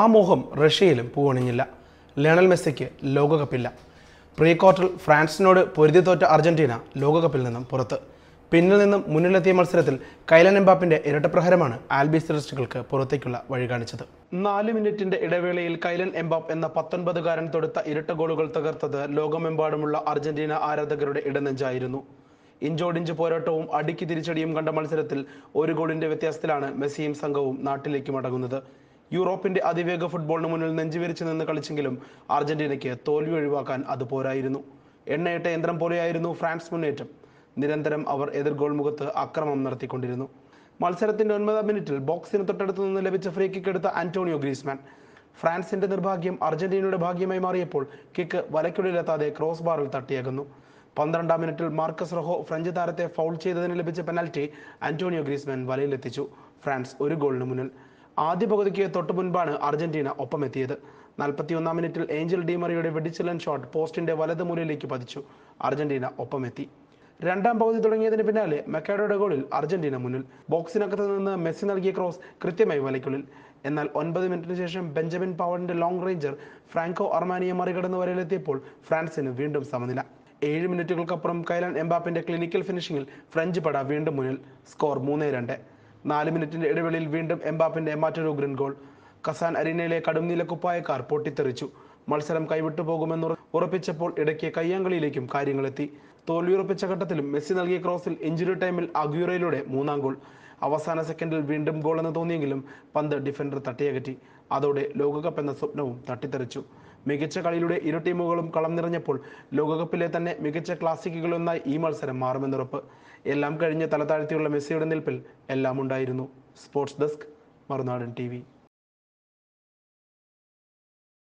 ആ മോഹം റഷ്യയിലും പൂവണിഞ്ഞില്ല ലയണൽ മെസ്സിക്ക് ലോകകപ്പില്ല പ്രീ ക്വാർട്ടറിൽ ഫ്രാൻസിനോട് പൊരുതി തോറ്റ അർജന്റീന ലോകകപ്പിൽ നിന്നും പുറത്ത് പിന്നിൽ നിന്നും മുന്നിലെത്തിയ മത്സരത്തിൽ കൈലൻ എംബാപ്പിന്റെ ഇരട്ടപ്രഹരമാണ് ആൽബിസ്റ്ററിസ്റ്റുകൾക്ക് പുറത്തേക്കുള്ള വഴി കാണിച്ചത് നാല് മിനിറ്റിന്റെ ഇടവേളയിൽ കൈലൻ എംബാപ്പ് എന്ന പത്തൊൻപതുകാരൻ തൊടുത്ത ഇരട്ട ഗോളുകൾ തകർത്തത് ലോകമെമ്പാടുമുള്ള അർജന്റീന ആരാധകരുടെ ഇടനെഞ്ചായിരുന്നു ഇഞ്ചോടിഞ്ച് പോരാട്ടവും അടുക്കി തിരിച്ചടിയും കണ്ട മത്സരത്തിൽ ഒരു ഗോളിന്റെ വ്യത്യാസത്തിലാണ് മെസ്സിയും സംഘവും നാട്ടിലേക്ക് മടങ്ങുന്നത് യൂറോപ്പിന്റെ അതിവേഗ ഫുട്ബോളിന് മുന്നിൽ നെഞ്ചുവിരിച്ച് നിന്ന് കളിച്ചെങ്കിലും അർജന്റീനയ്ക്ക് തോൽവി ഒഴിവാക്കാൻ അത് പോരായിരുന്നു എണ്ണയിട്ട യന്ത്രം പോലെയായിരുന്നു ഫ്രാൻസ് മുന്നേറ്റം നിരന്തരം അവർ എതിർ ഗോൾ മുഖത്ത് അക്രമം നടത്തിക്കൊണ്ടിരുന്നു മത്സരത്തിന്റെ ഒൻപതാം മിനിറ്റിൽ ബോക്സിന് തൊട്ടടുത്ത് നിന്ന് ലഭിച്ച ഫ്രീ കിക്ക് എടുത്ത ആന്റോണിയോ ഗ്രീസ്മാൻ ഫ്രാൻസിന്റെ നിർഭാഗ്യം അർജന്റീനയുടെ ഭാഗ്യമായി മാറിയപ്പോൾ കിക്ക് വലയ്ക്കുള്ളിലെത്താതെ ക്രോസ് ബാറിൽ തട്ടിയേക്കുന്നു പന്ത്രണ്ടാം മിനിറ്റിൽ മാർക്കസ് റഹോ ഫ്രഞ്ച് താരത്തെ ഫൗൾ ചെയ്തതിന് ലഭിച്ച പെനാൽറ്റി ആന്റോണിയോ ഗ്രീസ്മാൻ വലയിലെത്തിച്ചു ഫ്രാൻസ് ഒരു ഗോളിന് മുന്നിൽ ആദ്യ പകുതിക്ക് തൊട്ടു മുൻപാണ് അർജന്റീന ഒപ്പമെത്തിയത് നാൽപ്പത്തിയൊന്നാം മിനിറ്റിൽ ഏഞ്ചൽ ഡിമറിയുടെ വെടിച്ചിലൻ ഷോട്ട് പോസ്റ്റിന്റെ വലത് മൂലയിലേക്ക് പതിച്ചു അർജന്റീന ഒപ്പമെത്തി രണ്ടാം പകുതി തുടങ്ങിയതിന് പിന്നാലെ മെക്കാഡോയുടെ ഗോളിൽ അർജന്റീന മുന്നിൽ ബോക്സിനകത്ത് നിന്ന് മെസ്സി നൽകിയ ക്രോസ് കൃത്യമായി വലയ്ക്കുള്ളിൽ എന്നാൽ ഒൻപത് മിനിറ്റിന് ശേഷം ബെഞ്ചമിൻ പവറിന്റെ ലോങ് റേഞ്ചർ ഫ്രാങ്കോ അർമാനിയെ മറികടന്ന് വരയിലെത്തിയപ്പോൾ ഫ്രാൻസിന് വീണ്ടും സമനില ഏഴ് മിനിറ്റുകൾക്കപ്പുറം കൈലാൻ എംബാപ്പിന്റെ ക്ലിനിക്കൽ ഫിനിഷിംഗിൽ ഫ്രഞ്ച് പട വീണ്ടും മുന്നിൽ സ്കോർ മൂന്നേ രണ്ട് നാല് മിനിറ്റിന്റെ ഇടവേളയിൽ വീണ്ടും എംബാപ്പിന്റെ മറ്റൊരു ഗ്രിൻ ഗോൾ കസാൻ അരീനയിലെ നിലക്കുപ്പായക്കാർ പൊട്ടിത്തെറിച്ചു മത്സരം കൈവിട്ടു പോകുമെന്നുറ ഉറപ്പിച്ചപ്പോൾ ഇടയ്ക്ക് കയ്യാങ്കളിയിലേക്കും കാര്യങ്ങളെത്തി തോൽവിയുറപ്പിച്ച ഘട്ടത്തിലും മെസ്സി നൽകിയ ക്രോസിൽ ഇഞ്ചുറി ടൈമിൽ അഗ്യൂറയിലൂടെ മൂന്നാം ഗോൾ അവസാന സെക്കൻഡിൽ വീണ്ടും ഗോൾ എന്ന് തോന്നിയെങ്കിലും പന്ത് ഡിഫൻഡർ തട്ടിയകറ്റി അതോടെ ലോകകപ്പ് എന്ന സ്വപ്നവും തട്ടിത്തെറിച്ചു മികച്ച കളിയിലൂടെ ഇരു ടീമുകളും കളം നിറഞ്ഞപ്പോൾ ലോകകപ്പിലെ തന്നെ മികച്ച ക്ലാസിക്കുകളൊന്നായി ഈ മത്സരം മാറുമെന്നുറപ്പ് എല്ലാം കഴിഞ്ഞ് തലതാഴ്ത്തിയുള്ള മെസ്സിയുടെ നിൽപ്പിൽ എല്ലാം ഉണ്ടായിരുന്നു സ്പോർട്സ് ഡെസ്ക് മറുനാടൻ ടി